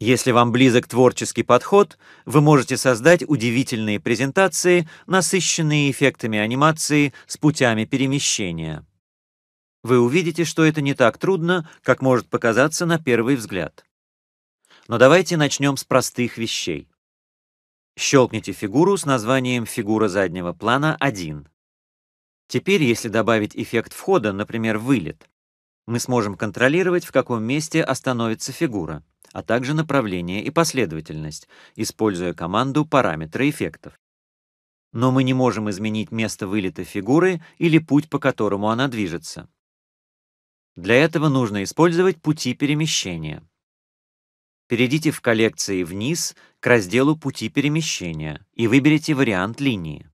Если вам близок творческий подход, вы можете создать удивительные презентации, насыщенные эффектами анимации с путями перемещения. Вы увидите, что это не так трудно, как может показаться на первый взгляд. Но давайте начнем с простых вещей. Щелкните фигуру с названием «Фигура заднего плана 1». Теперь, если добавить эффект входа, например, вылет, мы сможем контролировать, в каком месте остановится фигура а также направление и последовательность, используя команду параметры эффектов. Но мы не можем изменить место вылета фигуры или путь, по которому она движется. Для этого нужно использовать пути перемещения. Перейдите в коллекции вниз к разделу «Пути перемещения» и выберите вариант линии.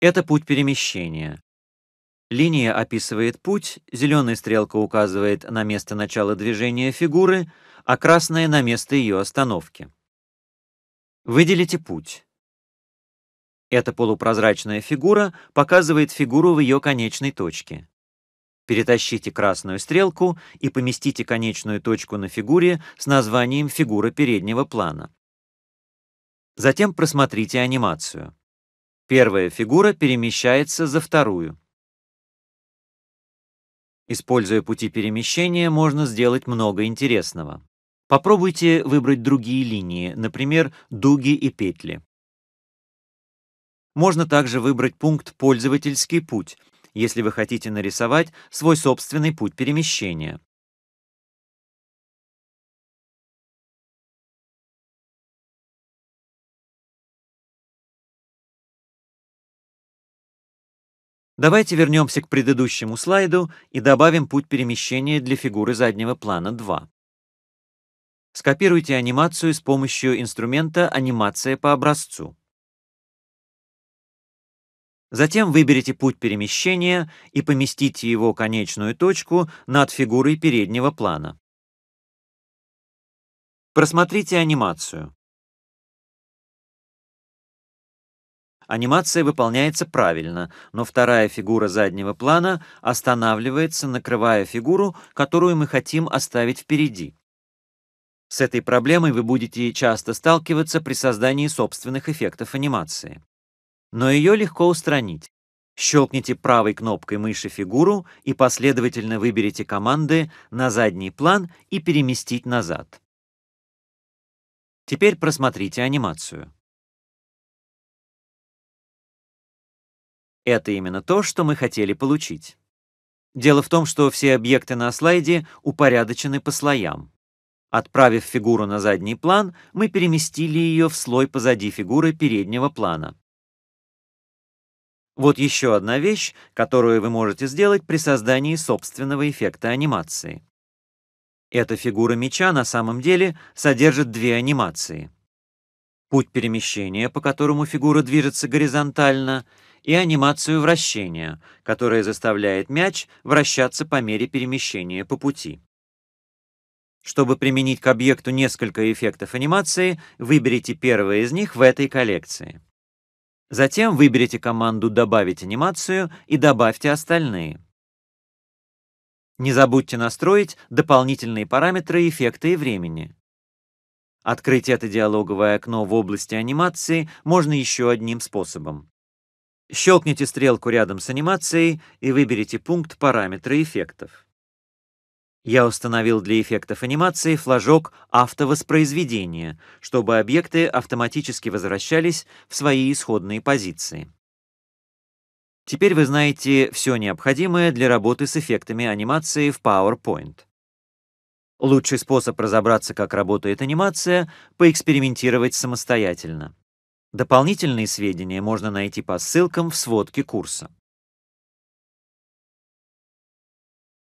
Это путь перемещения, Линия описывает путь, зеленая стрелка указывает на место начала движения фигуры, а красная — на место ее остановки. Выделите путь. Эта полупрозрачная фигура показывает фигуру в ее конечной точке. Перетащите красную стрелку и поместите конечную точку на фигуре с названием «фигура переднего плана». Затем просмотрите анимацию. Первая фигура перемещается за вторую. Используя пути перемещения, можно сделать много интересного. Попробуйте выбрать другие линии, например, дуги и петли. Можно также выбрать пункт «Пользовательский путь», если вы хотите нарисовать свой собственный путь перемещения. Давайте вернемся к предыдущему слайду и добавим путь перемещения для фигуры заднего плана 2. Скопируйте анимацию с помощью инструмента «Анимация по образцу». Затем выберите путь перемещения и поместите его конечную точку над фигурой переднего плана. Просмотрите анимацию. Анимация выполняется правильно, но вторая фигура заднего плана останавливается, накрывая фигуру, которую мы хотим оставить впереди. С этой проблемой вы будете часто сталкиваться при создании собственных эффектов анимации. Но ее легко устранить. Щелкните правой кнопкой мыши фигуру и последовательно выберите команды «На задний план» и «Переместить назад». Теперь просмотрите анимацию. Это именно то, что мы хотели получить. Дело в том, что все объекты на слайде упорядочены по слоям. Отправив фигуру на задний план, мы переместили ее в слой позади фигуры переднего плана. Вот еще одна вещь, которую вы можете сделать при создании собственного эффекта анимации. Эта фигура меча на самом деле содержит две анимации. Путь перемещения, по которому фигура движется горизонтально — и анимацию вращения, которая заставляет мяч вращаться по мере перемещения по пути. Чтобы применить к объекту несколько эффектов анимации, выберите первый из них в этой коллекции. Затем выберите команду «Добавить анимацию» и добавьте остальные. Не забудьте настроить дополнительные параметры эффекта и времени. Открыть это диалоговое окно в области анимации можно еще одним способом. Щелкните стрелку рядом с анимацией и выберите пункт «Параметры эффектов». Я установил для эффектов анимации флажок «Автовоспроизведение», чтобы объекты автоматически возвращались в свои исходные позиции. Теперь вы знаете все необходимое для работы с эффектами анимации в PowerPoint. Лучший способ разобраться, как работает анимация — поэкспериментировать самостоятельно. Дополнительные сведения можно найти по ссылкам в сводке курса.